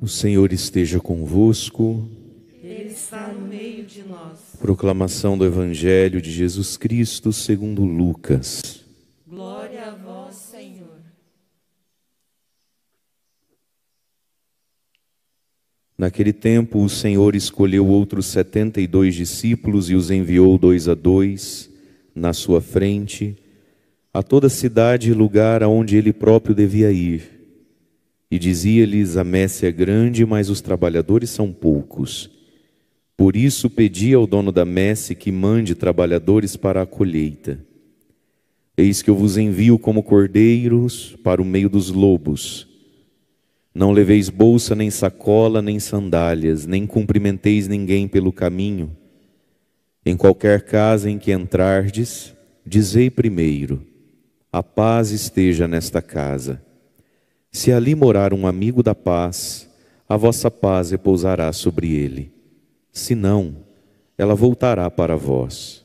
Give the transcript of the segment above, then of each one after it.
O Senhor esteja convosco. Ele está no meio de nós. Proclamação do Evangelho de Jesus Cristo segundo Lucas. Glória a vós, Senhor. Naquele tempo, o Senhor escolheu outros setenta e dois discípulos e os enviou dois a dois na sua frente a toda cidade e lugar aonde ele próprio devia ir. E dizia-lhes: A messe é grande, mas os trabalhadores são poucos. Por isso pedi ao dono da messe que mande trabalhadores para a colheita. Eis que eu vos envio como cordeiros para o meio dos lobos. Não leveis bolsa, nem sacola, nem sandálias, nem cumprimenteis ninguém pelo caminho. Em qualquer casa em que entrardes, dizei primeiro: A paz esteja nesta casa. Se ali morar um amigo da paz, a vossa paz repousará sobre ele. Se não, ela voltará para vós.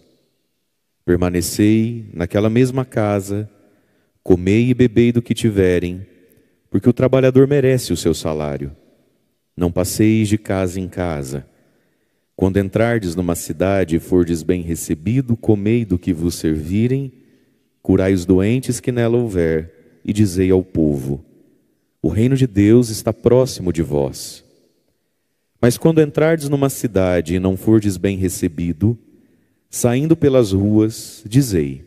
Permanecei naquela mesma casa, comei e bebei do que tiverem, porque o trabalhador merece o seu salário. Não passeis de casa em casa. Quando entrardes numa cidade e fordes bem recebido, comei do que vos servirem, curai os doentes que nela houver, e dizei ao povo: o reino de Deus está próximo de vós. Mas quando entrardes numa cidade e não fordes bem recebido, saindo pelas ruas, dizei: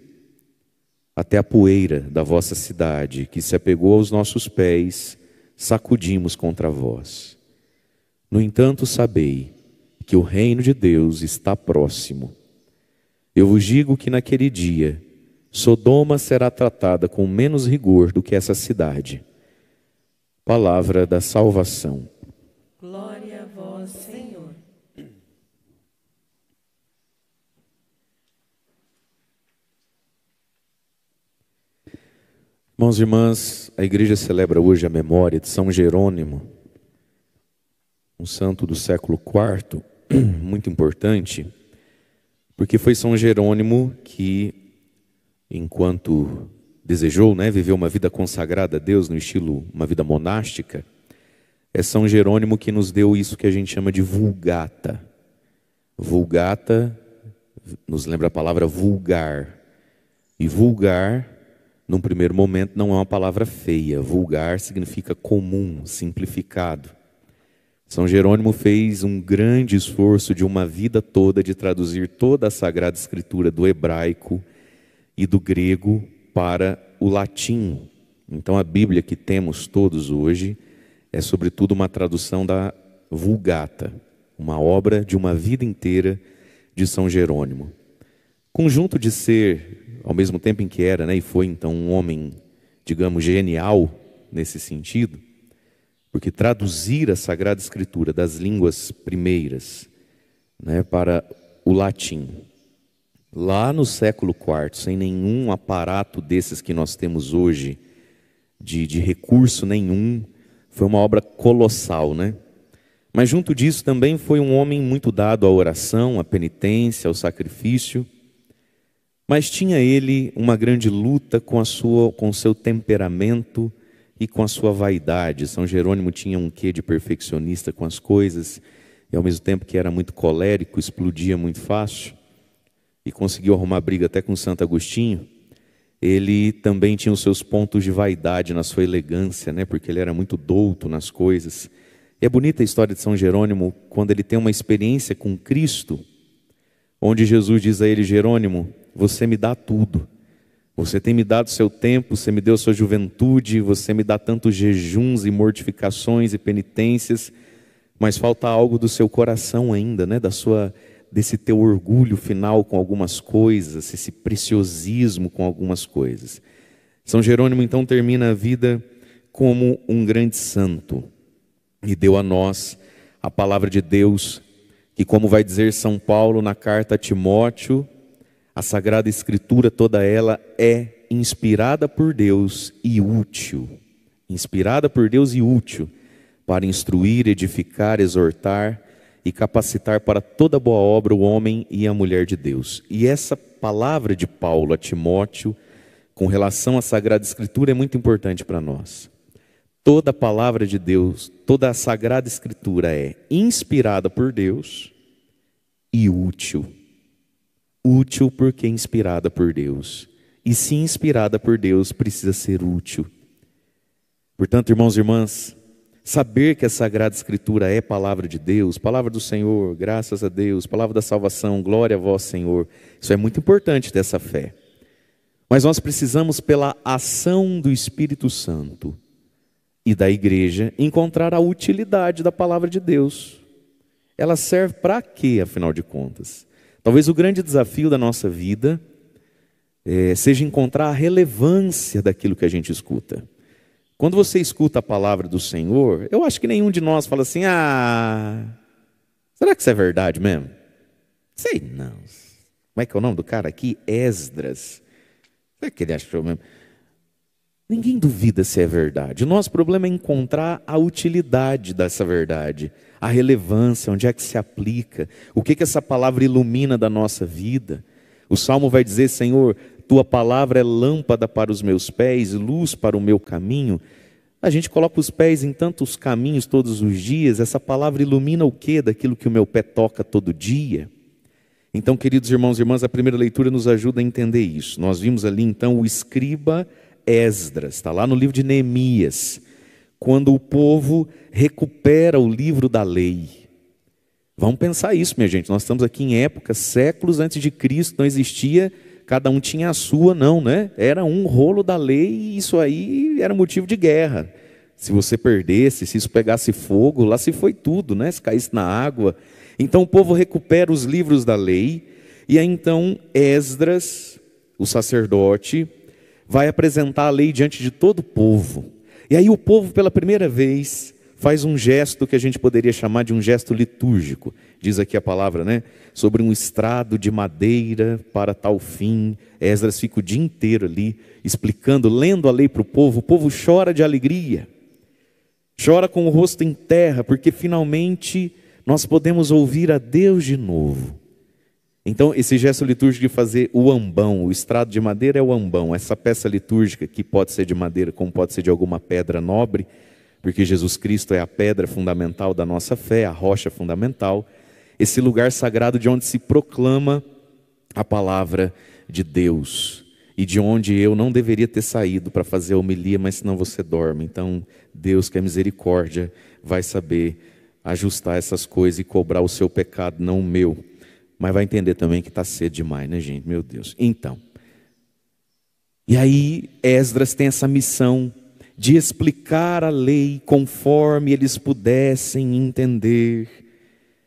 Até a poeira da vossa cidade, que se apegou aos nossos pés, sacudimos contra vós. No entanto, sabei que o reino de Deus está próximo. Eu vos digo que naquele dia, Sodoma será tratada com menos rigor do que essa cidade. Palavra da salvação. Glória a vós, Senhor. Irmãos e irmãs, a igreja celebra hoje a memória de São Jerônimo, um santo do século IV, muito importante, porque foi São Jerônimo que, enquanto desejou né, viver uma vida consagrada a Deus, no estilo uma vida monástica, é São Jerônimo que nos deu isso que a gente chama de vulgata. Vulgata nos lembra a palavra vulgar. E vulgar, num primeiro momento, não é uma palavra feia. Vulgar significa comum, simplificado. São Jerônimo fez um grande esforço de uma vida toda de traduzir toda a Sagrada Escritura do hebraico e do grego para o latim. Então, a Bíblia que temos todos hoje é, sobretudo, uma tradução da Vulgata, uma obra de uma vida inteira de São Jerônimo. Conjunto de ser, ao mesmo tempo em que era, né, e foi então um homem, digamos, genial nesse sentido, porque traduzir a Sagrada Escritura das línguas primeiras né, para o latim lá no século IV, sem nenhum aparato desses que nós temos hoje, de, de recurso nenhum, foi uma obra colossal, né? Mas junto disso também foi um homem muito dado à oração, à penitência, ao sacrifício. Mas tinha ele uma grande luta com a sua, com o seu temperamento e com a sua vaidade. São Jerônimo tinha um quê de perfeccionista com as coisas e ao mesmo tempo que era muito colérico, explodia muito fácil e conseguiu arrumar briga até com Santo Agostinho, ele também tinha os seus pontos de vaidade na sua elegância, né? porque ele era muito douto nas coisas. E é bonita a história de São Jerônimo quando ele tem uma experiência com Cristo, onde Jesus diz a ele: Jerônimo, você me dá tudo. Você tem me dado seu tempo, você me deu sua juventude, você me dá tantos jejuns e mortificações e penitências, mas falta algo do seu coração ainda, né? da sua desse teu orgulho final com algumas coisas, esse preciosismo com algumas coisas. São Jerônimo então termina a vida como um grande santo e deu a nós a palavra de Deus, que, como vai dizer São Paulo na carta a Timóteo, a Sagrada Escritura toda ela é inspirada por Deus e útil. Inspirada por Deus e útil para instruir, edificar, exortar, e capacitar para toda boa obra o homem e a mulher de Deus. E essa palavra de Paulo a Timóteo, com relação à Sagrada Escritura, é muito importante para nós. Toda a palavra de Deus, toda a Sagrada Escritura é inspirada por Deus e útil. Útil porque é inspirada por Deus. E se inspirada por Deus, precisa ser útil. Portanto, irmãos e irmãs, Saber que a Sagrada Escritura é palavra de Deus, palavra do Senhor, graças a Deus, palavra da salvação, glória a vós, Senhor. Isso é muito importante dessa fé. Mas nós precisamos, pela ação do Espírito Santo e da igreja, encontrar a utilidade da palavra de Deus. Ela serve para quê, afinal de contas? Talvez o grande desafio da nossa vida é, seja encontrar a relevância daquilo que a gente escuta. Quando você escuta a palavra do Senhor, eu acho que nenhum de nós fala assim: ah, será que isso é verdade mesmo? Sei não. Como é que é o nome do cara aqui? Esdras. Será que ele achou mesmo? Ninguém duvida se é verdade. O nosso problema é encontrar a utilidade dessa verdade, a relevância, onde é que se aplica, o que, que essa palavra ilumina da nossa vida. O salmo vai dizer: Senhor, tua palavra é lâmpada para os meus pés, luz para o meu caminho. A gente coloca os pés em tantos caminhos todos os dias, essa palavra ilumina o que daquilo que o meu pé toca todo dia? Então, queridos irmãos e irmãs, a primeira leitura nos ajuda a entender isso. Nós vimos ali então o escriba Esdras, está lá no livro de Neemias, quando o povo recupera o livro da lei. Vamos pensar isso, minha gente. Nós estamos aqui em épocas, séculos antes de Cristo, não existia cada um tinha a sua, não, né? Era um rolo da lei e isso aí era motivo de guerra. Se você perdesse, se isso pegasse fogo, lá se foi tudo, né? Se caísse na água. Então o povo recupera os livros da lei e aí então Esdras, o sacerdote, vai apresentar a lei diante de todo o povo. E aí o povo pela primeira vez faz um gesto que a gente poderia chamar de um gesto litúrgico, diz aqui a palavra, né? Sobre um estrado de madeira para tal fim. Esdras fica o dia inteiro ali, explicando, lendo a lei para o povo. O povo chora de alegria, chora com o rosto em terra, porque finalmente nós podemos ouvir a Deus de novo. Então, esse gesto litúrgico de fazer o ambão, o estrado de madeira é o ambão, essa peça litúrgica que pode ser de madeira, como pode ser de alguma pedra nobre porque Jesus Cristo é a pedra fundamental da nossa fé, a rocha fundamental, esse lugar sagrado de onde se proclama a palavra de Deus e de onde eu não deveria ter saído para fazer a homilia, mas senão você dorme. Então, Deus, que é misericórdia, vai saber ajustar essas coisas e cobrar o seu pecado, não o meu. Mas vai entender também que está cedo demais, né, gente? Meu Deus. Então. E aí, Esdras tem essa missão de explicar a lei conforme eles pudessem entender,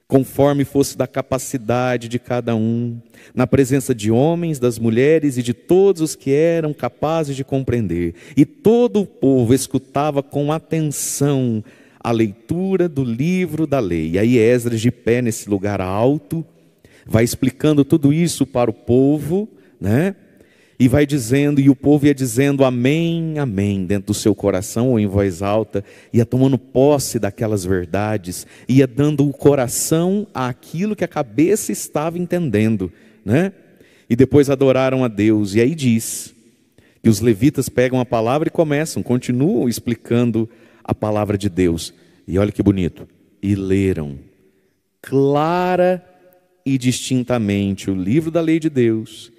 conforme fosse da capacidade de cada um, na presença de homens, das mulheres e de todos os que eram capazes de compreender. E todo o povo escutava com atenção a leitura do livro da lei. E aí Esdras, de pé nesse lugar alto, vai explicando tudo isso para o povo, né? e vai dizendo, e o povo ia dizendo amém, amém, dentro do seu coração ou em voz alta, ia tomando posse daquelas verdades, ia dando o coração àquilo que a cabeça estava entendendo, né? E depois adoraram a Deus, e aí diz que os levitas pegam a palavra e começam, continuam explicando a palavra de Deus, e olha que bonito, e leram clara e distintamente o livro da lei de Deus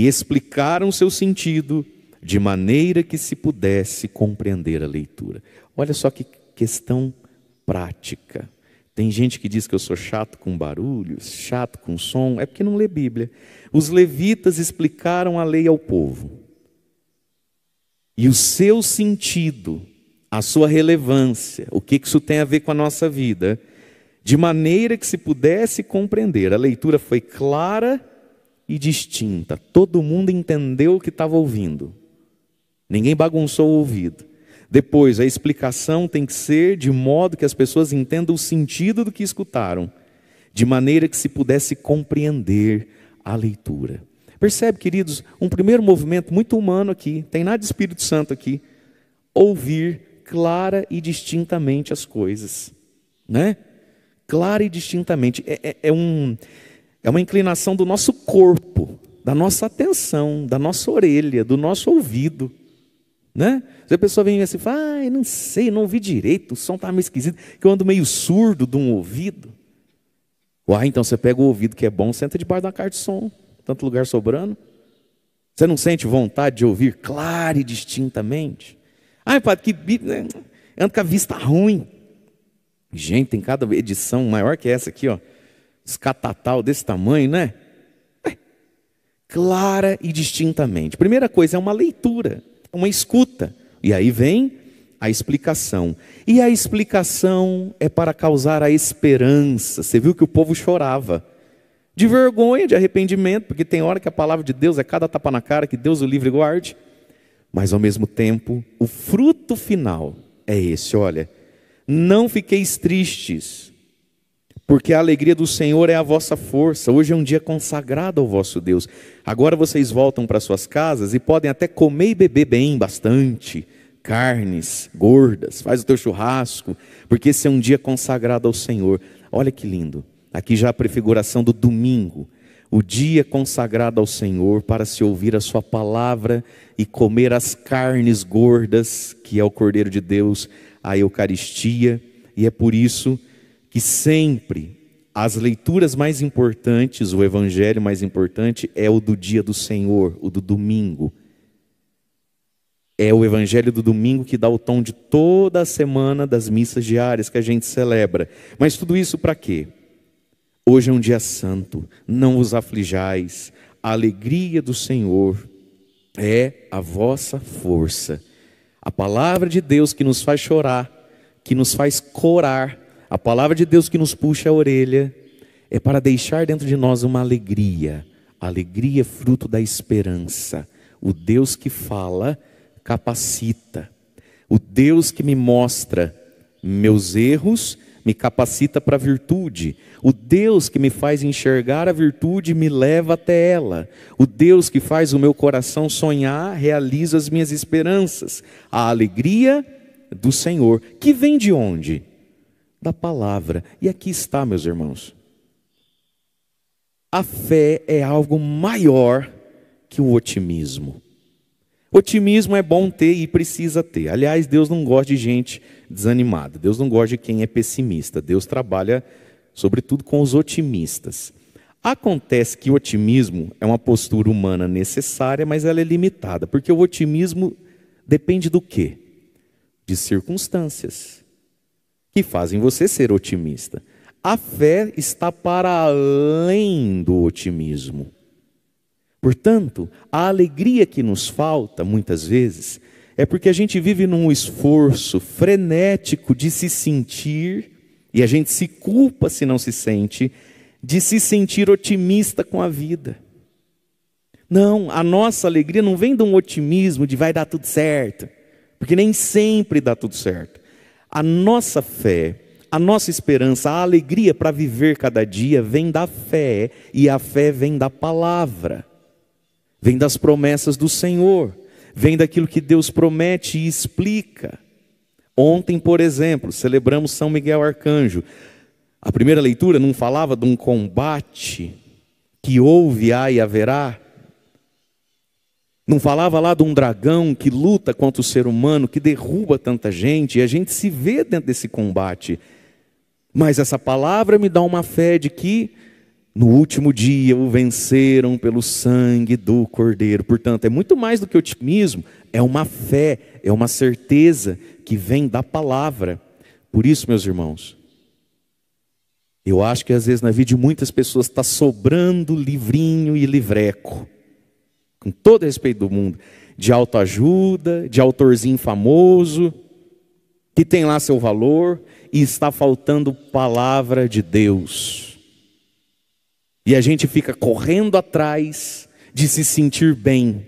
e explicaram seu sentido de maneira que se pudesse compreender a leitura. Olha só que questão prática. Tem gente que diz que eu sou chato com barulho, chato com som, é porque não lê Bíblia. Os levitas explicaram a lei ao povo. E o seu sentido, a sua relevância, o que isso tem a ver com a nossa vida, de maneira que se pudesse compreender. A leitura foi clara e distinta. Todo mundo entendeu o que estava ouvindo. Ninguém bagunçou o ouvido. Depois, a explicação tem que ser de modo que as pessoas entendam o sentido do que escutaram, de maneira que se pudesse compreender a leitura. Percebe, queridos, um primeiro movimento muito humano aqui, tem nada de Espírito Santo aqui. Ouvir clara e distintamente as coisas, né? Clara e distintamente. é, é, é um é uma inclinação do nosso corpo, da nossa atenção, da nossa orelha, do nosso ouvido. Né? Se a pessoa vem assim e fala, ah, não sei, não ouvi direito, o som está meio esquisito, que eu ando meio surdo de um ouvido. Ah, então você pega o ouvido que é bom, senta debaixo da carta de som, tanto lugar sobrando. Você não sente vontade de ouvir claro e distintamente? Ai, padre, que Bíblia, né? ando com a vista ruim. Gente, tem cada edição maior que essa aqui, ó escatatal desse tamanho, né? É. Clara e distintamente. Primeira coisa, é uma leitura, é uma escuta. E aí vem a explicação. E a explicação é para causar a esperança. Você viu que o povo chorava. De vergonha, de arrependimento, porque tem hora que a palavra de Deus é cada tapa na cara, que Deus o livre e guarde. Mas ao mesmo tempo, o fruto final é esse: olha, não fiqueis tristes porque a alegria do Senhor é a vossa força. Hoje é um dia consagrado ao vosso Deus. Agora vocês voltam para suas casas e podem até comer e beber bem, bastante, carnes gordas, faz o teu churrasco, porque esse é um dia consagrado ao Senhor. Olha que lindo. Aqui já a prefiguração do domingo, o dia consagrado ao Senhor para se ouvir a sua palavra e comer as carnes gordas, que é o Cordeiro de Deus, a Eucaristia, e é por isso que que sempre as leituras mais importantes, o evangelho mais importante é o do dia do Senhor, o do domingo. É o evangelho do domingo que dá o tom de toda a semana das missas diárias que a gente celebra. Mas tudo isso para quê? Hoje é um dia santo, não os aflijais. A alegria do Senhor é a vossa força. A palavra de Deus que nos faz chorar, que nos faz corar, a palavra de Deus que nos puxa a orelha é para deixar dentro de nós uma alegria. alegria é fruto da esperança. O Deus que fala capacita. O Deus que me mostra meus erros me capacita para a virtude. O Deus que me faz enxergar a virtude me leva até ela. O Deus que faz o meu coração sonhar realiza as minhas esperanças. A alegria do Senhor, que vem de onde? da palavra. E aqui está, meus irmãos. A fé é algo maior que o otimismo. Otimismo é bom ter e precisa ter. Aliás, Deus não gosta de gente desanimada. Deus não gosta de quem é pessimista. Deus trabalha, sobretudo, com os otimistas. Acontece que o otimismo é uma postura humana necessária, mas ela é limitada, porque o otimismo depende do quê? De circunstâncias que fazem você ser otimista. A fé está para além do otimismo. Portanto, a alegria que nos falta, muitas vezes, é porque a gente vive num esforço frenético de se sentir, e a gente se culpa se não se sente, de se sentir otimista com a vida. Não, a nossa alegria não vem de um otimismo de vai dar tudo certo, porque nem sempre dá tudo certo. A nossa fé, a nossa esperança, a alegria para viver cada dia vem da fé, e a fé vem da palavra, vem das promessas do Senhor, vem daquilo que Deus promete e explica. Ontem, por exemplo, celebramos São Miguel Arcanjo. A primeira leitura não falava de um combate que houve, há e haverá, não falava lá de um dragão que luta contra o ser humano, que derruba tanta gente, e a gente se vê dentro desse combate. Mas essa palavra me dá uma fé de que no último dia o venceram pelo sangue do Cordeiro. Portanto, é muito mais do que otimismo, é uma fé, é uma certeza que vem da palavra. Por isso, meus irmãos, eu acho que às vezes na vida de muitas pessoas está sobrando livrinho e livreco com todo respeito do mundo, de autoajuda, de autorzinho famoso, que tem lá seu valor e está faltando palavra de Deus. E a gente fica correndo atrás de se sentir bem,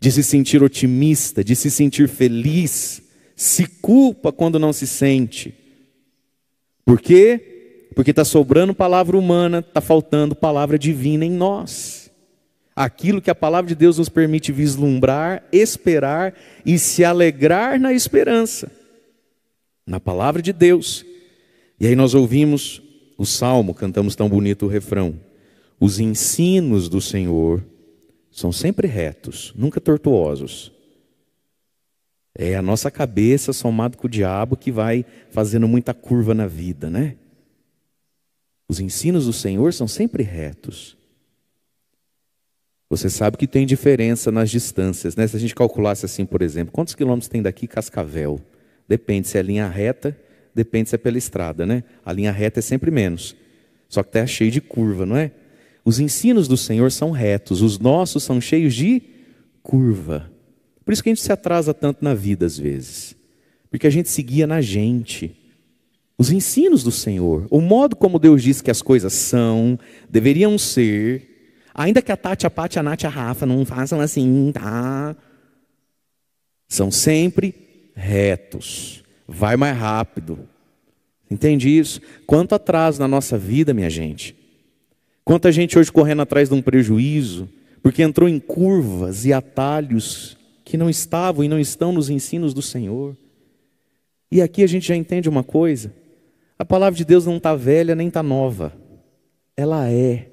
de se sentir otimista, de se sentir feliz, se culpa quando não se sente. Por quê? Porque está sobrando palavra humana, está faltando palavra divina em nós aquilo que a palavra de Deus nos permite vislumbrar, esperar e se alegrar na esperança, na palavra de Deus. E aí nós ouvimos o salmo, cantamos tão bonito o refrão. Os ensinos do Senhor são sempre retos, nunca tortuosos. É a nossa cabeça somada com o diabo que vai fazendo muita curva na vida, né? Os ensinos do Senhor são sempre retos você sabe que tem diferença nas distâncias, né? Se a gente calculasse assim, por exemplo, quantos quilômetros tem daqui Cascavel? Depende se é linha reta, depende se é pela estrada, né? A linha reta é sempre menos. Só que está cheio de curva, não é? Os ensinos do Senhor são retos, os nossos são cheios de curva. Por isso que a gente se atrasa tanto na vida às vezes. Porque a gente seguia na gente. Os ensinos do Senhor, o modo como Deus diz que as coisas são, deveriam ser, Ainda que a Tati, a Pati, a Nath, a Rafa não façam assim, tá? São sempre retos. Vai mais rápido. Entende isso? Quanto atraso na nossa vida, minha gente. Quanta gente hoje correndo atrás de um prejuízo, porque entrou em curvas e atalhos que não estavam e não estão nos ensinos do Senhor. E aqui a gente já entende uma coisa: a palavra de Deus não está velha nem está nova, ela é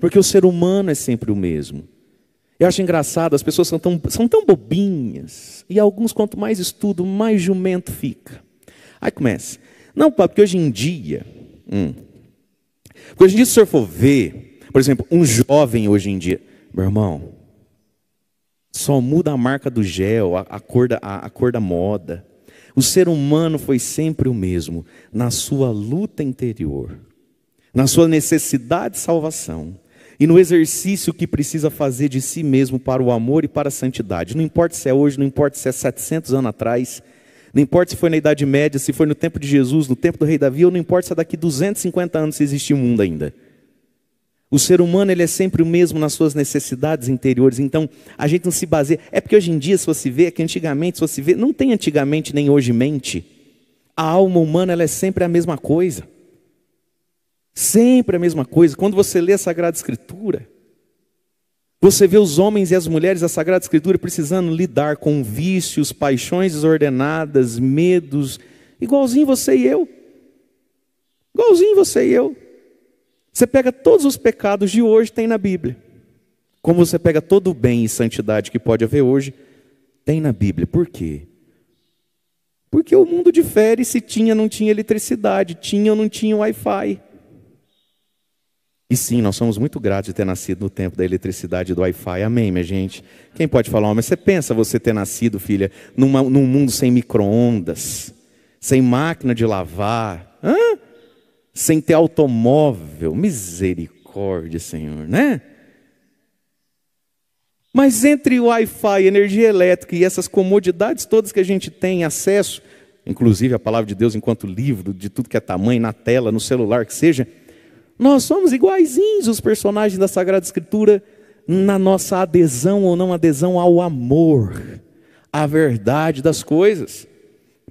porque o ser humano é sempre o mesmo. Eu acho engraçado, as pessoas são tão, são tão bobinhas. E alguns, quanto mais estudo, mais jumento fica. Aí começa. Não, porque hoje em dia. Hum, porque hoje em dia, se o senhor for ver, por exemplo, um jovem hoje em dia. Meu irmão, só muda a marca do gel, a, a cor, da, a, a cor da moda. O ser humano foi sempre o mesmo, na sua luta interior, na sua necessidade de salvação e no exercício que precisa fazer de si mesmo para o amor e para a santidade. Não importa se é hoje, não importa se é 700 anos atrás, não importa se foi na Idade Média, se foi no tempo de Jesus, no tempo do rei Davi, ou não importa se é daqui 250 anos se existe o um mundo ainda. O ser humano ele é sempre o mesmo nas suas necessidades interiores, então a gente não se baseia. É porque hoje em dia, se você vê, é que antigamente, se você vê, não tem antigamente nem hoje mente. A alma humana ela é sempre a mesma coisa. Sempre a mesma coisa. Quando você lê a Sagrada Escritura, você vê os homens e as mulheres da Sagrada Escritura precisando lidar com vícios, paixões desordenadas, medos, igualzinho você e eu. Igualzinho você e eu. Você pega todos os pecados de hoje, tem na Bíblia. Como você pega todo o bem e santidade que pode haver hoje, tem na Bíblia. Por quê? Porque o mundo difere se tinha ou não tinha eletricidade, tinha ou não tinha Wi-Fi. E sim, nós somos muito gratos de ter nascido no tempo da eletricidade e do Wi-Fi. Amém, minha gente. Quem pode falar, mas você pensa você ter nascido, filha, numa, num mundo sem micro-ondas, sem máquina de lavar, hã? sem ter automóvel. Misericórdia, Senhor, né? Mas entre o Wi-Fi, energia elétrica e essas comodidades todas que a gente tem acesso, inclusive a palavra de Deus enquanto livro, de tudo que é tamanho, na tela, no celular, que seja, nós somos iguaizinhos os personagens da Sagrada Escritura na nossa adesão ou não adesão ao amor, à verdade das coisas.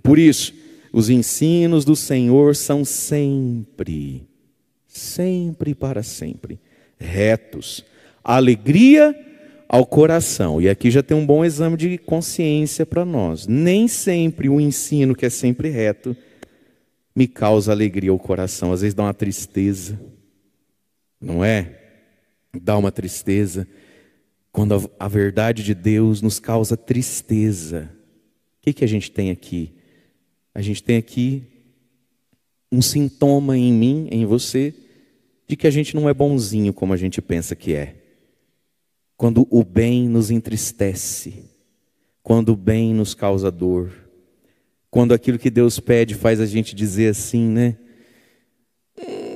Por isso, os ensinos do Senhor são sempre, sempre para sempre, retos, alegria ao coração. E aqui já tem um bom exame de consciência para nós. Nem sempre o ensino que é sempre reto me causa alegria ao coração, às vezes dá uma tristeza não é? Dá uma tristeza. Quando a, a verdade de Deus nos causa tristeza, o que, que a gente tem aqui? A gente tem aqui um sintoma em mim, em você, de que a gente não é bonzinho como a gente pensa que é. Quando o bem nos entristece, quando o bem nos causa dor, quando aquilo que Deus pede faz a gente dizer assim, né?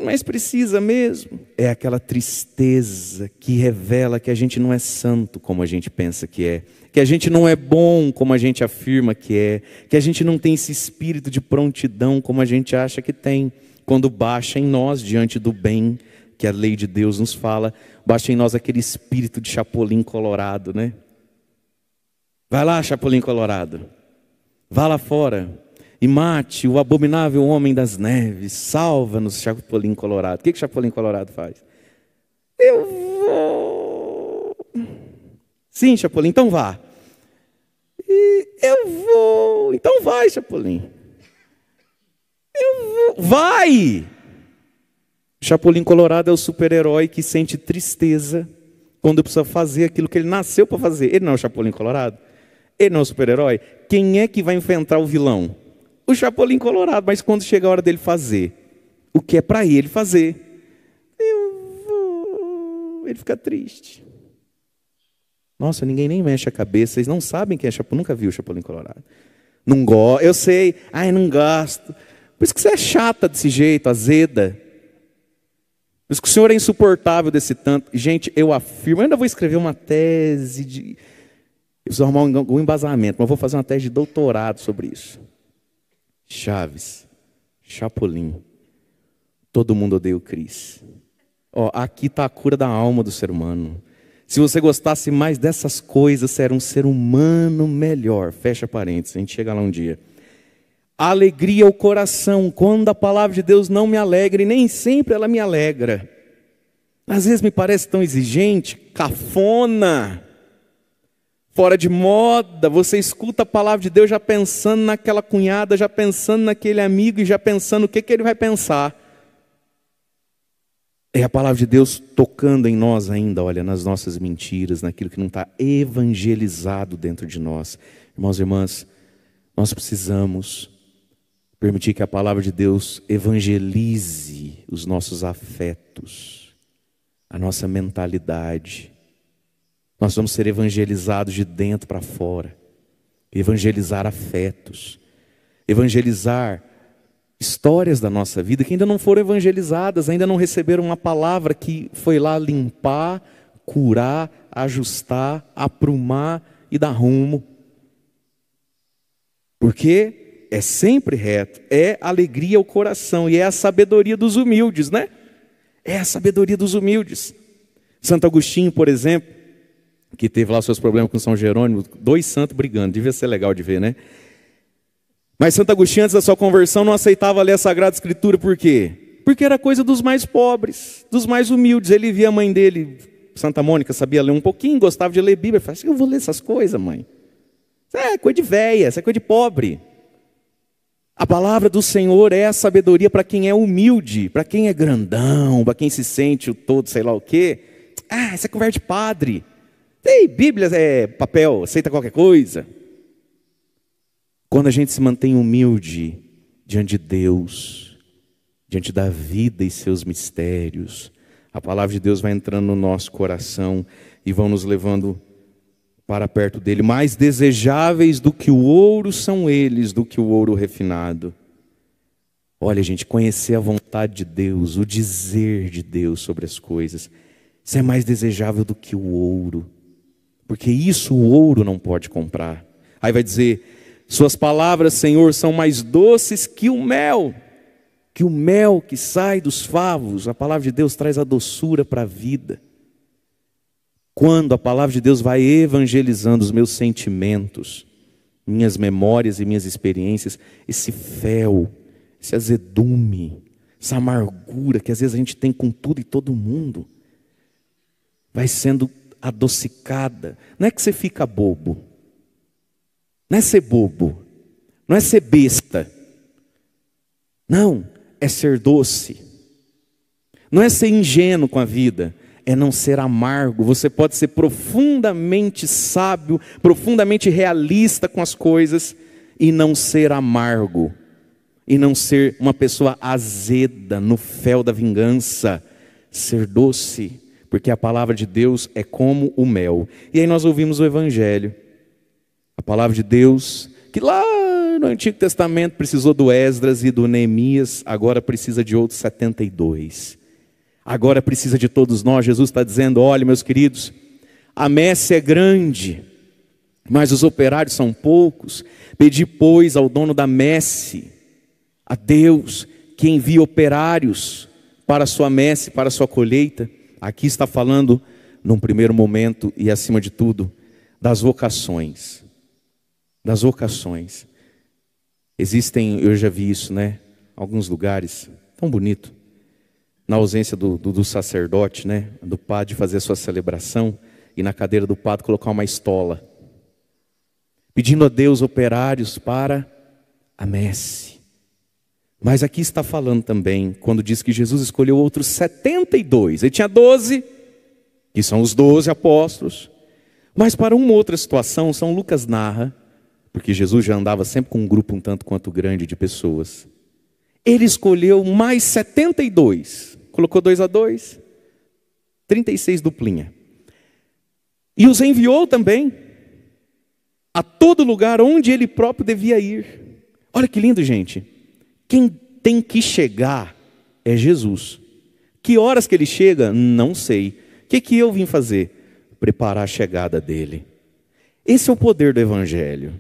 mas precisa mesmo. É aquela tristeza que revela que a gente não é santo como a gente pensa que é, que a gente não é bom como a gente afirma que é, que a gente não tem esse espírito de prontidão como a gente acha que tem, quando baixa em nós diante do bem que a lei de Deus nos fala, baixa em nós aquele espírito de chapolim colorado, né? Vai lá, chapolim colorado. Vá lá fora e mate o abominável homem das neves, salva-nos, Chapolin Colorado. O que, que Chapolin Colorado faz? Eu vou. Sim, Chapolin, então vá. E eu vou. Então vai, Chapolin. Eu vou. Vai! Chapolin Colorado é o super-herói que sente tristeza quando precisa fazer aquilo que ele nasceu para fazer. Ele não é o Chapolin Colorado. Ele não é o super-herói. Quem é que vai enfrentar o vilão? o Chapolin Colorado, mas quando chega a hora dele fazer o que é para ele fazer, vou... ele fica triste. Nossa, ninguém nem mexe a cabeça, vocês não sabem quem é Chapolin, nunca viu o Chapolin Colorado. Não gosto, eu sei, ai, não gosto. Por isso que você é chata desse jeito, azeda. Por isso que o senhor é insuportável desse tanto. Gente, eu afirmo, eu ainda vou escrever uma tese de. Eu preciso arrumar um embasamento, mas vou fazer uma tese de doutorado sobre isso. Chaves, Chapolin. Todo mundo odeia o Cris. Ó, aqui está a cura da alma do ser humano. Se você gostasse mais dessas coisas, você era um ser humano melhor. Fecha parênteses, a gente chega lá um dia. Alegria o coração, quando a palavra de Deus não me alegra, e nem sempre ela me alegra. Às vezes me parece tão exigente, cafona, fora de moda, você escuta a palavra de Deus já pensando naquela cunhada, já pensando naquele amigo e já pensando o que, que ele vai pensar. É a palavra de Deus tocando em nós ainda, olha, nas nossas mentiras, naquilo que não está evangelizado dentro de nós. Irmãos e irmãs, nós precisamos permitir que a palavra de Deus evangelize os nossos afetos, a nossa mentalidade nós vamos ser evangelizados de dentro para fora, evangelizar afetos, evangelizar histórias da nossa vida que ainda não foram evangelizadas, ainda não receberam uma palavra que foi lá limpar, curar, ajustar, aprumar e dar rumo. Porque é sempre reto, é alegria ao coração e é a sabedoria dos humildes, né? É a sabedoria dos humildes. Santo Agostinho, por exemplo, que teve lá seus problemas com São Jerônimo, dois santos brigando, devia ser legal de ver, né? Mas Santo Agostinho, antes da sua conversão, não aceitava ler a Sagrada Escritura, por quê? Porque era coisa dos mais pobres, dos mais humildes. Ele via a mãe dele, Santa Mônica, sabia ler um pouquinho, gostava de ler Bíblia. Falava assim, eu vou ler essas coisas, mãe. Isso é coisa de véia, isso é coisa de pobre. A palavra do Senhor é a sabedoria para quem é humilde, para quem é grandão, para quem se sente o todo, sei lá o quê. Ah, isso é conversa de padre. Ei, Bíblia, é papel, aceita qualquer coisa. Quando a gente se mantém humilde diante de Deus, diante da vida e seus mistérios, a palavra de Deus vai entrando no nosso coração e vão nos levando para perto dele. Mais desejáveis do que o ouro são eles, do que o ouro refinado. Olha, gente, conhecer a vontade de Deus, o dizer de Deus sobre as coisas, isso é mais desejável do que o ouro porque isso o ouro não pode comprar. Aí vai dizer: Suas palavras, Senhor, são mais doces que o mel, que o mel que sai dos favos. A palavra de Deus traz a doçura para a vida. Quando a palavra de Deus vai evangelizando os meus sentimentos, minhas memórias e minhas experiências, esse fel, esse azedume, essa amargura que às vezes a gente tem com tudo e todo mundo, vai sendo adocicada, não é que você fica bobo, não é ser bobo, não é ser besta, não, é ser doce, não é ser ingênuo com a vida, é não ser amargo. Você pode ser profundamente sábio, profundamente realista com as coisas e não ser amargo, e não ser uma pessoa azeda no fel da vingança, ser doce porque a palavra de Deus é como o mel. E aí nós ouvimos o Evangelho, a palavra de Deus, que lá no Antigo Testamento precisou do Esdras e do Neemias, agora precisa de outros 72. Agora precisa de todos nós. Jesus está dizendo: olha, meus queridos, a messe é grande, mas os operários são poucos. Pedi, pois, ao dono da messe, a Deus, que envie operários para a sua messe, para a sua colheita. Aqui está falando, num primeiro momento e acima de tudo, das vocações. Das vocações. Existem, eu já vi isso, né? Alguns lugares, tão bonito. Na ausência do, do, do sacerdote, né? Do padre fazer a sua celebração e na cadeira do padre colocar uma estola. Pedindo a Deus operários para a messe. Mas aqui está falando também, quando diz que Jesus escolheu outros 72, ele tinha 12, que são os 12 apóstolos, mas para uma outra situação, São Lucas narra, porque Jesus já andava sempre com um grupo um tanto quanto grande de pessoas, ele escolheu mais 72, colocou dois a dois, 36 duplinha, e os enviou também a todo lugar onde ele próprio devia ir. Olha que lindo, gente. Quem tem que chegar é Jesus. Que horas que ele chega? Não sei. O que, que eu vim fazer? Preparar a chegada dele. Esse é o poder do Evangelho.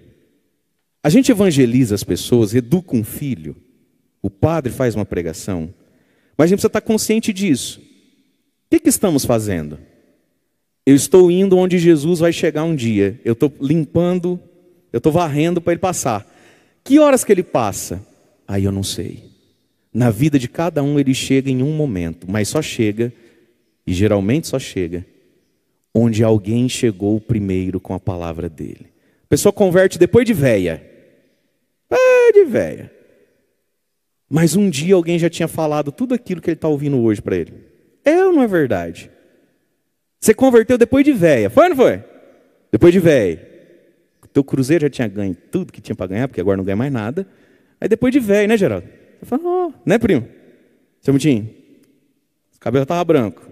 A gente evangeliza as pessoas, educa um filho, o padre faz uma pregação, mas a gente precisa estar consciente disso. O que, que estamos fazendo? Eu estou indo onde Jesus vai chegar um dia. Eu estou limpando, eu estou varrendo para ele passar. Que horas que ele passa? Aí eu não sei. Na vida de cada um ele chega em um momento, mas só chega, e geralmente só chega, onde alguém chegou primeiro com a palavra dele. A pessoa converte depois de véia. Ah, de véia. Mas um dia alguém já tinha falado tudo aquilo que ele está ouvindo hoje para ele. É ou não é verdade? Você converteu depois de véia. Foi ou não foi? Depois de véia. O teu cruzeiro já tinha ganho tudo que tinha para ganhar, porque agora não ganha mais nada. Aí depois de velho, né, Geraldo? Você fala, oh, né, primo? Seu Mutinho, os cabelos estavam branco.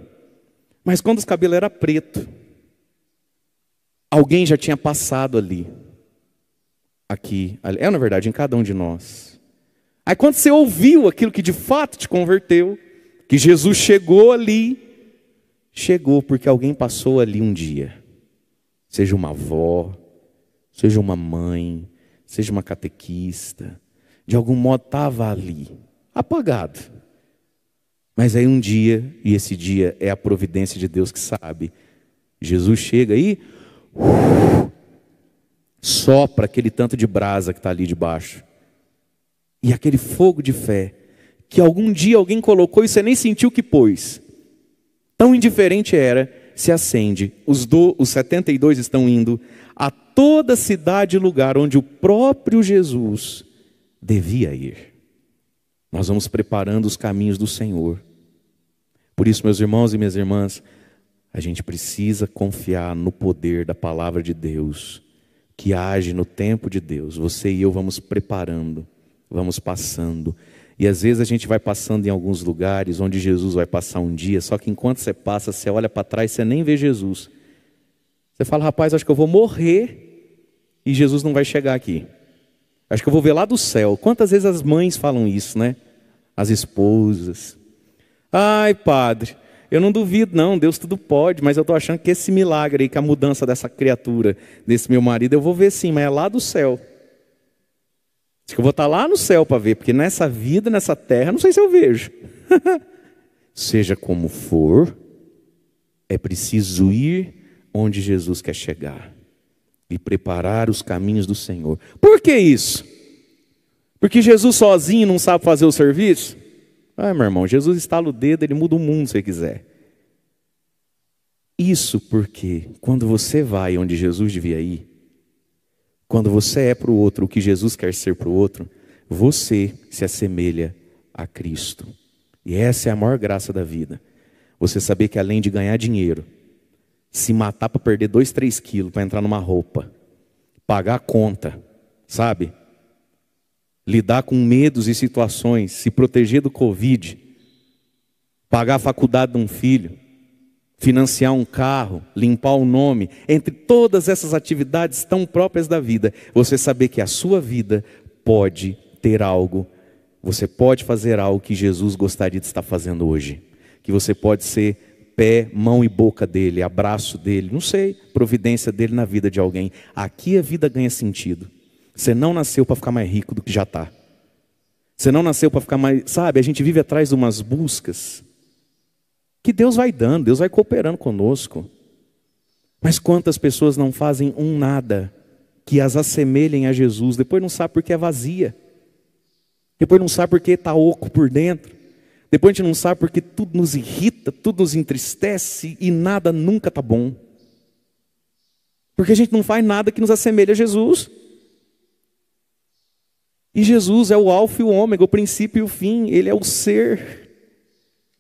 Mas quando os cabelos eram preto, alguém já tinha passado ali. Aqui, ali. é na verdade em cada um de nós. Aí quando você ouviu aquilo que de fato te converteu, que Jesus chegou ali, chegou porque alguém passou ali um dia. Seja uma avó, seja uma mãe, seja uma catequista, de algum modo estava ali, apagado. Mas aí um dia, e esse dia é a providência de Deus que sabe, Jesus chega aí, sopra aquele tanto de brasa que está ali debaixo. E aquele fogo de fé, que algum dia alguém colocou e você nem sentiu que pôs. Tão indiferente era, se acende. Os, do, os 72 estão indo a toda cidade e lugar onde o próprio Jesus devia ir. Nós vamos preparando os caminhos do Senhor. Por isso, meus irmãos e minhas irmãs, a gente precisa confiar no poder da palavra de Deus, que age no tempo de Deus. Você e eu vamos preparando, vamos passando. E às vezes a gente vai passando em alguns lugares onde Jesus vai passar um dia, só que enquanto você passa, você olha para trás, você nem vê Jesus. Você fala, rapaz, acho que eu vou morrer e Jesus não vai chegar aqui. Acho que eu vou ver lá do céu. Quantas vezes as mães falam isso, né? As esposas. Ai, padre, eu não duvido, não, Deus tudo pode, mas eu estou achando que esse milagre aí, que a mudança dessa criatura, desse meu marido, eu vou ver sim, mas é lá do céu. Acho que eu vou estar tá lá no céu para ver, porque nessa vida, nessa terra, não sei se eu vejo. Seja como for, é preciso ir onde Jesus quer chegar e preparar os caminhos do Senhor. Por que isso? Porque Jesus sozinho não sabe fazer o serviço? Ah, meu irmão, Jesus estala o dedo, ele muda o mundo se ele quiser. Isso porque quando você vai onde Jesus devia ir, quando você é para o outro o que Jesus quer ser para o outro, você se assemelha a Cristo. E essa é a maior graça da vida. Você saber que além de ganhar dinheiro, se matar para perder 2, 3 quilos, para entrar numa roupa, pagar a conta, sabe? Lidar com medos e situações, se proteger do Covid, pagar a faculdade de um filho, financiar um carro, limpar o nome, entre todas essas atividades tão próprias da vida, você saber que a sua vida pode ter algo, você pode fazer algo que Jesus gostaria de estar fazendo hoje, que você pode ser pé, mão e boca dele, abraço dele, não sei, providência dele na vida de alguém. Aqui a vida ganha sentido. Você não nasceu para ficar mais rico do que já está. Você não nasceu para ficar mais. Sabe, a gente vive atrás de umas buscas que Deus vai dando, Deus vai cooperando conosco. Mas quantas pessoas não fazem um nada que as assemelhem a Jesus, depois não sabe porque é vazia, depois não sabe porque está oco por dentro. Depois a gente não sabe porque tudo nos irrita, tudo nos entristece e nada nunca está bom. Porque a gente não faz nada que nos assemelhe a Jesus. E Jesus é o alfa e o ômega, o princípio e o fim, ele é o ser.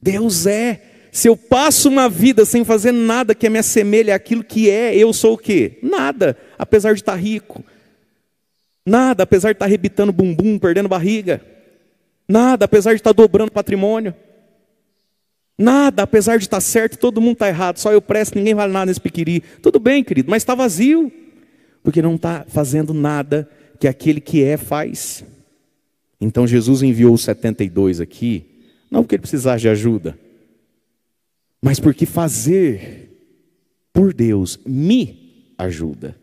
Deus é. Se eu passo uma vida sem fazer nada que me assemelhe àquilo que é, eu sou o quê? Nada, apesar de estar tá rico. Nada, apesar de estar tá rebitando bumbum, perdendo barriga. Nada, apesar de estar tá dobrando patrimônio. Nada, apesar de estar tá certo, todo mundo está errado. Só eu presto, ninguém vale nada nesse piquiri. Tudo bem, querido, mas está vazio. Porque não está fazendo nada que aquele que é faz. Então Jesus enviou os 72 aqui, não porque ele precisasse de ajuda, mas porque fazer por Deus me ajuda.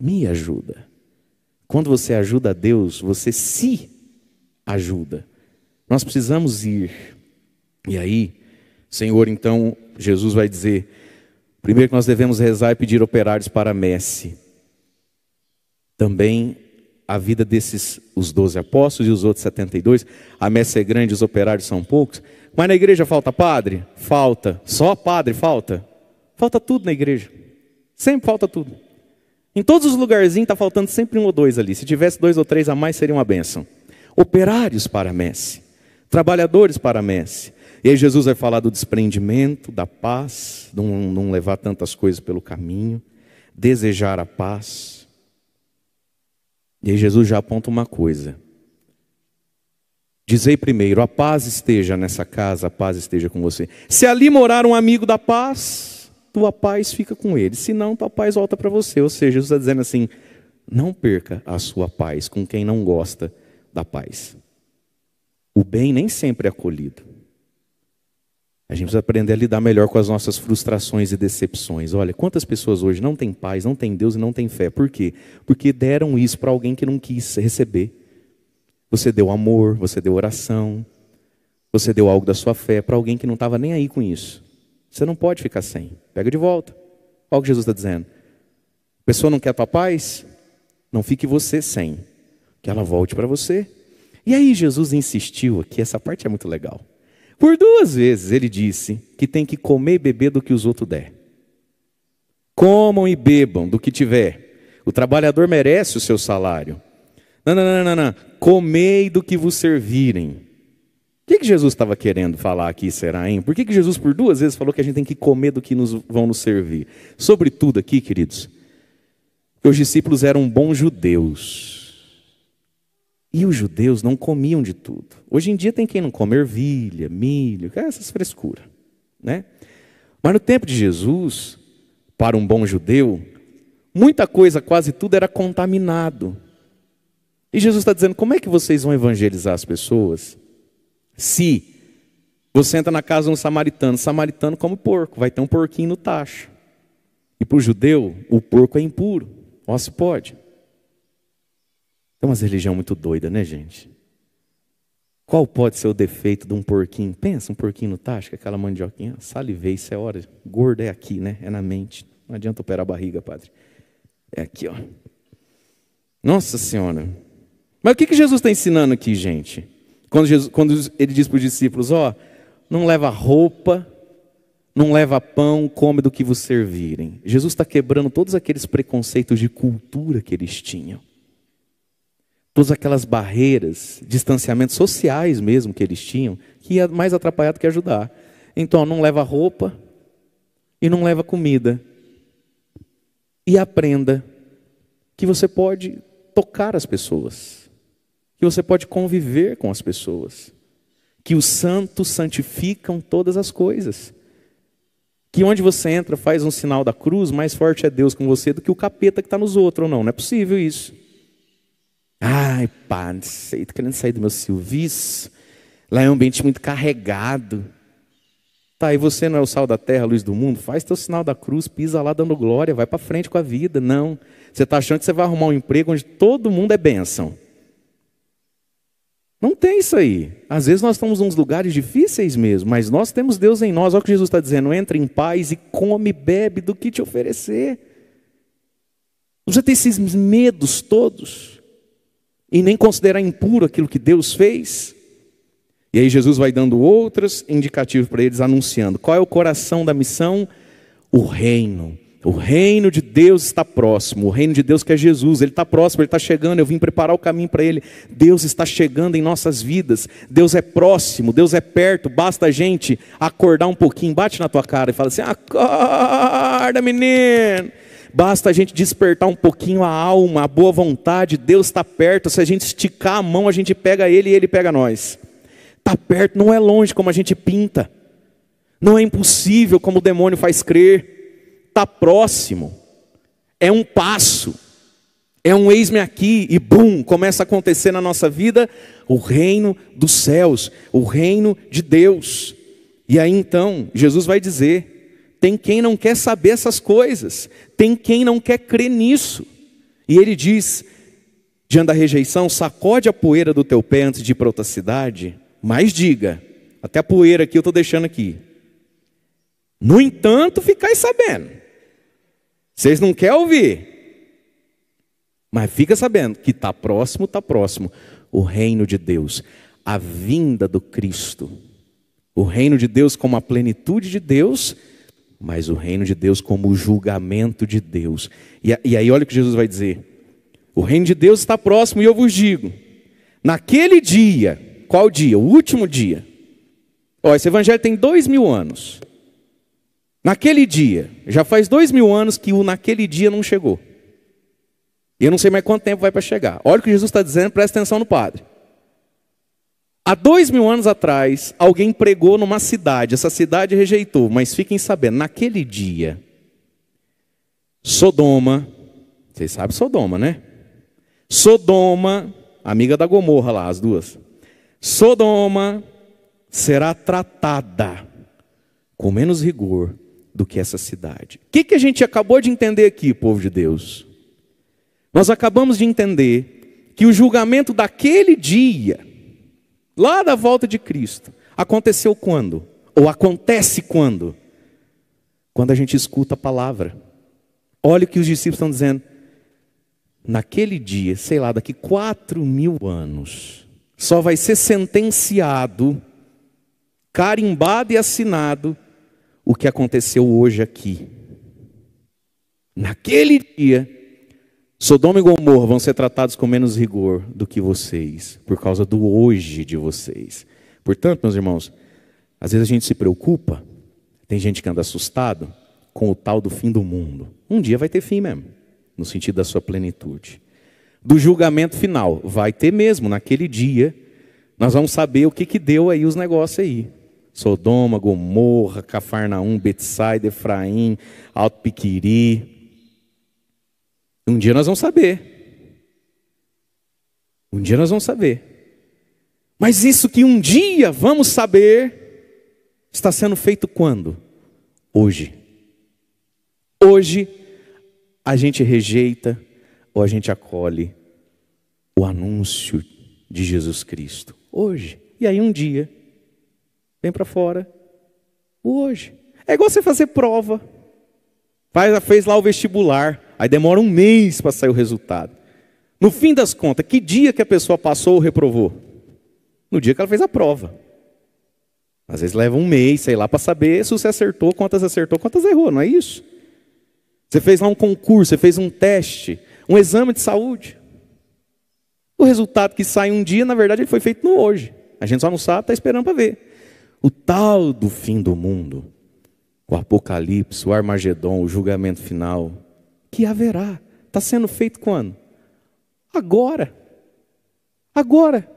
Me ajuda. Quando você ajuda a Deus, você se ajuda. Nós precisamos ir. E aí, Senhor, então, Jesus vai dizer: primeiro que nós devemos rezar e pedir operários para messe. Também a vida desses, os doze apóstolos e os outros 72, a messe é grande, os operários são poucos. Mas na igreja falta padre? Falta. Só padre falta? Falta tudo na igreja. Sempre falta tudo. Em todos os lugarzinhos está faltando sempre um ou dois ali. Se tivesse dois ou três a mais, seria uma bênção operários para a messe, trabalhadores para a messe. E aí Jesus vai falar do desprendimento, da paz, não, não levar tantas coisas pelo caminho, desejar a paz. E aí Jesus já aponta uma coisa. Dizei primeiro: a paz esteja nessa casa, a paz esteja com você. Se ali morar um amigo da paz, tua paz fica com ele. Se não, tua paz volta para você. Ou seja, Jesus está dizendo assim: não perca a sua paz com quem não gosta da paz. O bem nem sempre é acolhido. A gente precisa aprender a lidar melhor com as nossas frustrações e decepções. Olha, quantas pessoas hoje não têm paz, não têm Deus e não têm fé? Por quê? Porque deram isso para alguém que não quis receber. Você deu amor, você deu oração, você deu algo da sua fé para alguém que não estava nem aí com isso. Você não pode ficar sem. Pega de volta. Olha o que Jesus está dizendo. A pessoa não quer a tua paz? Não fique você sem que ela volte para você. E aí Jesus insistiu aqui, essa parte é muito legal. Por duas vezes ele disse que tem que comer e beber do que os outros der. Comam e bebam do que tiver. O trabalhador merece o seu salário. Não, não, não, não, não. Comei do que vos servirem. O que, que Jesus estava querendo falar aqui, será, hein? Por que, que Jesus por duas vezes falou que a gente tem que comer do que nos, vão nos servir? Sobretudo aqui, queridos, que os discípulos eram bons judeus e os judeus não comiam de tudo. Hoje em dia tem quem não come ervilha, milho, essas frescuras. Né? Mas no tempo de Jesus, para um bom judeu, muita coisa, quase tudo, era contaminado. E Jesus está dizendo: como é que vocês vão evangelizar as pessoas se você entra na casa de um samaritano, o samaritano come porco, vai ter um porquinho no tacho. E para o judeu, o porco é impuro, ó se pode. Tem umas religiões muito doidas, né, gente? Qual pode ser o defeito de um porquinho? Pensa, um porquinho no tacho, é aquela mandioquinha, salivei, isso é hora. Gordo é aqui, né? É na mente. Não adianta operar a barriga, padre. É aqui, ó. Nossa Senhora. Mas o que, que Jesus está ensinando aqui, gente? Quando, Jesus, quando ele diz para os discípulos, ó, não leva roupa, não leva pão, come do que vos servirem. Jesus está quebrando todos aqueles preconceitos de cultura que eles tinham todas aquelas barreiras, distanciamentos sociais mesmo que eles tinham, que ia mais atrapalhar do que ajudar. Então, não leva roupa e não leva comida. E aprenda que você pode tocar as pessoas, que você pode conviver com as pessoas, que os santos santificam todas as coisas. Que onde você entra faz um sinal da cruz, mais forte é Deus com você do que o capeta que está nos outros, ou não? Não é possível isso. Ai, pá, não sei, tô querendo sair do meu serviço. Lá é um ambiente muito carregado. Tá, e você não é o sal da terra, a luz do mundo? Faz teu sinal da cruz, pisa lá dando glória, vai para frente com a vida. Não. Você está achando que você vai arrumar um emprego onde todo mundo é bênção. Não tem isso aí. Às vezes nós estamos em uns lugares difíceis mesmo, mas nós temos Deus em nós. Olha o que Jesus está dizendo: entra em paz e come, bebe do que te oferecer. Você tem esses medos todos e nem considerar impuro aquilo que Deus fez. E aí Jesus vai dando outros indicativos para eles, anunciando qual é o coração da missão? O reino. O reino de Deus está próximo. O reino de Deus que é Jesus, ele está próximo, ele está chegando. Eu vim preparar o caminho para ele. Deus está chegando em nossas vidas. Deus é próximo, Deus é perto. Basta a gente acordar um pouquinho, bate na tua cara e fala assim: acorda, menino. Basta a gente despertar um pouquinho a alma, a boa vontade, Deus está perto. Se a gente esticar a mão, a gente pega Ele e Ele pega nós. Está perto, não é longe como a gente pinta. Não é impossível como o demônio faz crer. Está próximo. É um passo. É um eis-me aqui e bum, começa a acontecer na nossa vida o reino dos céus, o reino de Deus. E aí então, Jesus vai dizer: tem quem não quer saber essas coisas, tem quem não quer crer nisso. E ele diz: diante da rejeição, sacode a poeira do teu pé antes de ir para outra cidade, mas diga, até a poeira aqui eu estou deixando aqui. No entanto, ficais sabendo. Vocês não querem ouvir. Mas fica sabendo que está próximo, está próximo. O reino de Deus, a vinda do Cristo. O reino de Deus como a plenitude de Deus mas o reino de Deus como o julgamento de Deus. E, e aí, olha o que Jesus vai dizer: o reino de Deus está próximo, e eu vos digo, naquele dia, qual dia? O último dia. Ó, esse evangelho tem dois mil anos. Naquele dia, já faz dois mil anos que o naquele dia não chegou. E eu não sei mais quanto tempo vai para chegar. Olha o que Jesus está dizendo, presta atenção no padre. Há dois mil anos atrás, alguém pregou numa cidade, essa cidade rejeitou, mas fiquem sabendo, naquele dia, Sodoma, vocês sabem Sodoma, né? Sodoma, amiga da Gomorra lá, as duas. Sodoma será tratada com menos rigor do que essa cidade. O que, que a gente acabou de entender aqui, povo de Deus? Nós acabamos de entender que o julgamento daquele dia lá da volta de Cristo. Aconteceu quando? Ou acontece quando? Quando a gente escuta a palavra. Olha o que os discípulos estão dizendo. Naquele dia, sei lá, daqui quatro mil anos, só vai ser sentenciado, carimbado e assinado o que aconteceu hoje aqui. Naquele dia, Sodoma e Gomorra vão ser tratados com menos rigor do que vocês, por causa do hoje de vocês. Portanto, meus irmãos, às vezes a gente se preocupa, tem gente que anda assustado com o tal do fim do mundo. Um dia vai ter fim mesmo, no sentido da sua plenitude. Do julgamento final, vai ter mesmo, naquele dia, nós vamos saber o que, que deu aí os negócios aí. Sodoma, Gomorra, Cafarnaum, Betsaida, Efraim, Alto Piquiri, um dia nós vamos saber. Um dia nós vamos saber. Mas isso que um dia vamos saber, está sendo feito quando? Hoje. Hoje, a gente rejeita ou a gente acolhe o anúncio de Jesus Cristo. Hoje. E aí, um dia, vem para fora o hoje. É igual você fazer prova. Faz, fez lá o vestibular. Aí demora um mês para sair o resultado. No fim das contas, que dia que a pessoa passou ou reprovou? No dia que ela fez a prova. Às vezes leva um mês, sei lá, para saber se você acertou, quantas acertou, quantas errou, não é isso? Você fez lá um concurso, você fez um teste, um exame de saúde. O resultado que sai um dia, na verdade, ele foi feito no hoje. A gente só não sabe, está esperando para ver. O tal do fim do mundo, o apocalipse, o armagedon, o julgamento final, que haverá. Está sendo feito quando? Agora. Agora.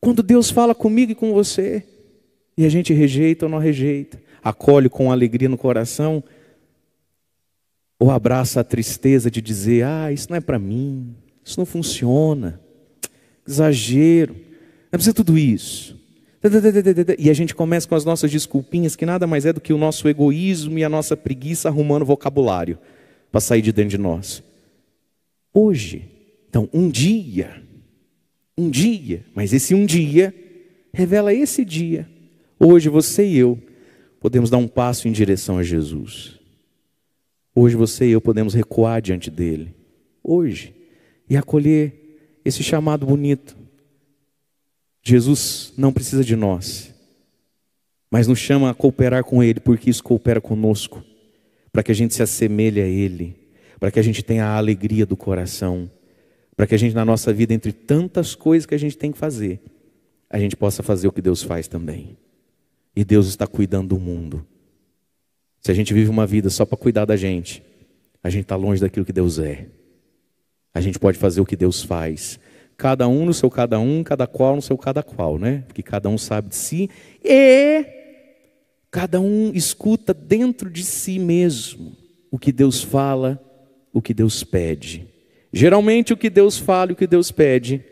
Quando Deus fala comigo e com você, e a gente rejeita ou não rejeita, acolhe com alegria no coração, ou abraça a tristeza de dizer: ah, isso não é para mim, isso não funciona, exagero, não precisa tudo isso. E a gente começa com as nossas desculpinhas, que nada mais é do que o nosso egoísmo e a nossa preguiça arrumando vocabulário para sair de dentro de nós. Hoje. Então, um dia. Um dia. Mas esse um dia revela esse dia. Hoje você e eu podemos dar um passo em direção a Jesus. Hoje você e eu podemos recuar diante dele. Hoje. E acolher esse chamado bonito. Jesus não precisa de nós, mas nos chama a cooperar com ele, porque isso coopera conosco para que a gente se assemelhe a Ele, para que a gente tenha a alegria do coração, para que a gente, na nossa vida, entre tantas coisas que a gente tem que fazer, a gente possa fazer o que Deus faz também. E Deus está cuidando do mundo. Se a gente vive uma vida só para cuidar da gente, a gente está longe daquilo que Deus é. A gente pode fazer o que Deus faz. Cada um no seu cada um, cada qual no seu cada qual, né? Porque cada um sabe de si. E Cada um escuta dentro de si mesmo o que Deus fala, o que Deus pede. Geralmente, o que Deus fala e o que Deus pede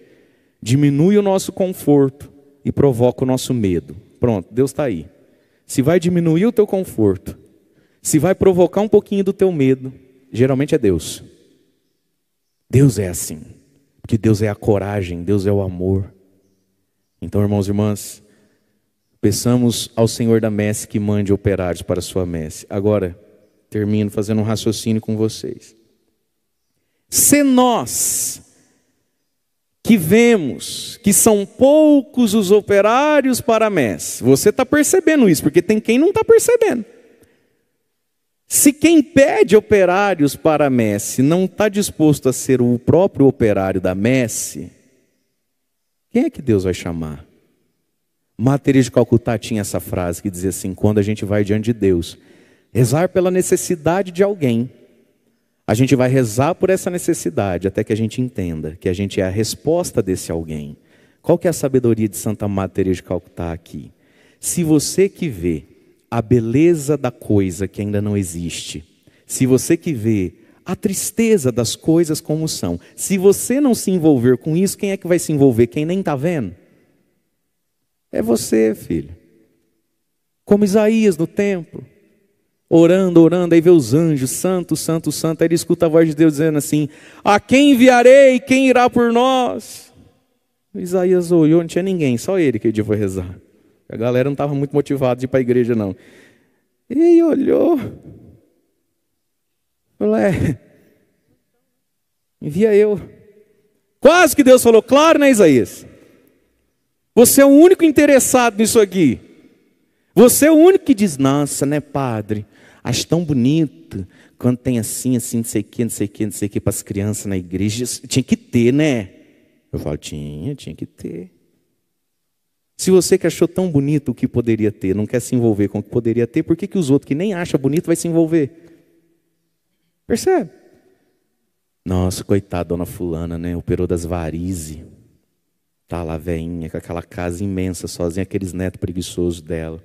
diminui o nosso conforto e provoca o nosso medo. Pronto, Deus está aí. Se vai diminuir o teu conforto, se vai provocar um pouquinho do teu medo, geralmente é Deus. Deus é assim, porque Deus é a coragem, Deus é o amor. Então, irmãos e irmãs, Peçamos ao Senhor da messe que mande operários para a sua messe. Agora, termino fazendo um raciocínio com vocês. Se nós que vemos que são poucos os operários para a messe, você está percebendo isso, porque tem quem não está percebendo. Se quem pede operários para a messe não está disposto a ser o próprio operário da messe, quem é que Deus vai chamar? Matriz de Calcutá tinha essa frase que dizia assim: quando a gente vai diante de Deus, rezar pela necessidade de alguém, a gente vai rezar por essa necessidade até que a gente entenda que a gente é a resposta desse alguém. Qual que é a sabedoria de Santa Maria de Calcutá aqui? Se você que vê a beleza da coisa que ainda não existe, se você que vê a tristeza das coisas como são, se você não se envolver com isso, quem é que vai se envolver? Quem nem está vendo? É você, filho. Como Isaías no templo, orando, orando, aí vê os anjos, santo, santo, santo. Aí ele escuta a voz de Deus dizendo assim: A quem enviarei? Quem irá por nós? Isaías olhou, não tinha ninguém, só ele que ele foi rezar. A galera não estava muito motivada de ir para a igreja, não. E ele olhou. Falou, é, envia eu. Quase que Deus falou, claro, né, Isaías? Você é o único interessado nisso aqui. Você é o único que diz, nossa, né, padre? Acho tão bonito quando tem assim, assim, não sei o que, não sei o que, não sei o que, para as crianças na igreja. Tinha que ter, né? Eu falo, tinha, tinha que ter. Se você que achou tão bonito o que poderia ter, não quer se envolver com o que poderia ter, por que, que os outros que nem acham bonito vai se envolver? Percebe? Nossa, coitada, dona fulana, né? Operou das varizes. Tá lá veinha, com aquela casa imensa, sozinha, aqueles netos preguiçosos dela.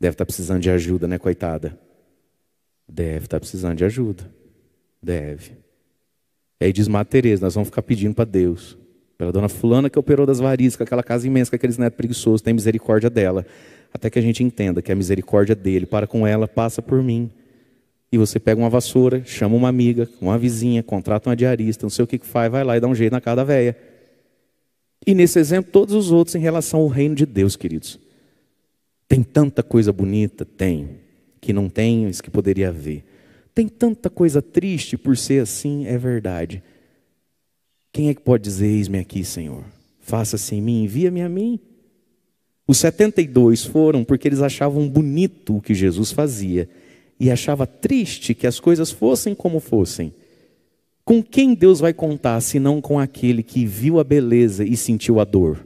Deve estar tá precisando de ajuda, né, coitada? Deve estar tá precisando de ajuda. Deve. E aí diz Má Tereza, nós vamos ficar pedindo para Deus. Pela dona fulana que operou das varizes, com aquela casa imensa, com aqueles netos preguiçosos, tem misericórdia dela. Até que a gente entenda que a misericórdia dele para com ela passa por mim. E você pega uma vassoura, chama uma amiga, uma vizinha, contrata uma diarista, não sei o que, que faz, vai lá e dá um jeito na casa da véia. E nesse exemplo, todos os outros em relação ao reino de Deus, queridos. Tem tanta coisa bonita, tem, que não tem, que poderia haver. Tem tanta coisa triste por ser assim, é verdade. Quem é que pode dizer, eis-me aqui, Senhor? Faça-se em mim, envia-me a mim. Os 72 foram porque eles achavam bonito o que Jesus fazia e achava triste que as coisas fossem como fossem. Com quem Deus vai contar, se não com aquele que viu a beleza e sentiu a dor?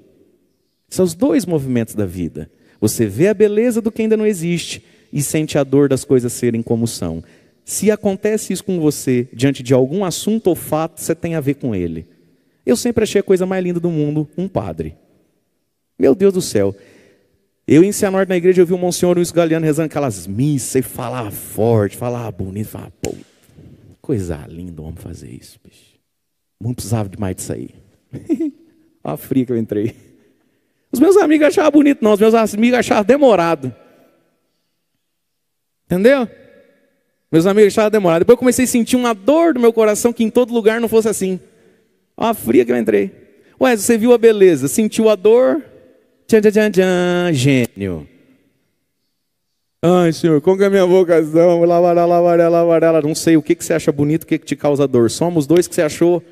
São os dois movimentos da vida. Você vê a beleza do que ainda não existe e sente a dor das coisas serem como são. Se acontece isso com você diante de algum assunto ou fato, você tem a ver com ele. Eu sempre achei a coisa mais linda do mundo um padre. Meu Deus do céu. Eu em Cianorte na igreja eu vi o Monsenhor Luiz Galeano rezando aquelas missas e falava forte, falava bonito, falava, pô, Coisa linda o homem fazer isso, bicho. Não precisava demais disso aí. Olha a fria que eu entrei. Os meus amigos achavam bonito, não. Os meus amigos achavam demorado. Entendeu? Meus amigos achavam demorado. Depois eu comecei a sentir uma dor do meu coração que em todo lugar não fosse assim. Olha a fria que eu entrei. Ué, você viu a beleza, sentiu a dor. Tchan, tchan, tchan, tchan. Gênio. Ai, Senhor, como que é a minha vocação? Lavará, lavará, lavará. Não sei o que, que você acha bonito, o que, que te causa dor. Somos dois que você achou.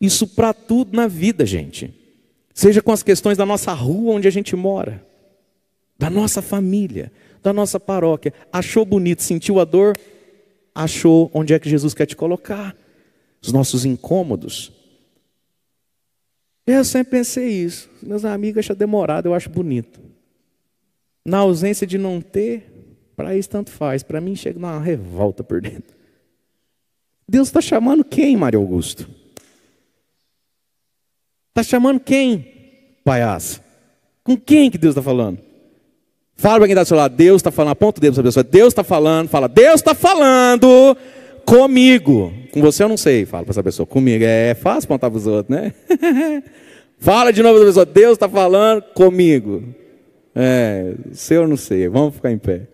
Isso para tudo na vida, gente. Seja com as questões da nossa rua onde a gente mora, da nossa família, da nossa paróquia. Achou bonito, sentiu a dor, achou onde é que Jesus quer te colocar. Os nossos incômodos. Eu sempre pensei isso. Meus amigos acham demorado, eu acho bonito. Na ausência de não ter, para isso tanto faz. Para mim chega uma revolta por dentro. Deus está chamando quem, Mário Augusto? Está chamando quem, palhaço? Com quem que Deus está falando? Fala para quem está do seu lado, Deus está falando, aponta o dedo para a pessoa, Deus está falando, fala, Deus está falando comigo. Com você eu não sei, fala para essa pessoa, comigo. É, é fácil apontar para os outros, né? fala de novo para a pessoa, Deus está falando comigo. É, sei ou não sei, vamos ficar em pé.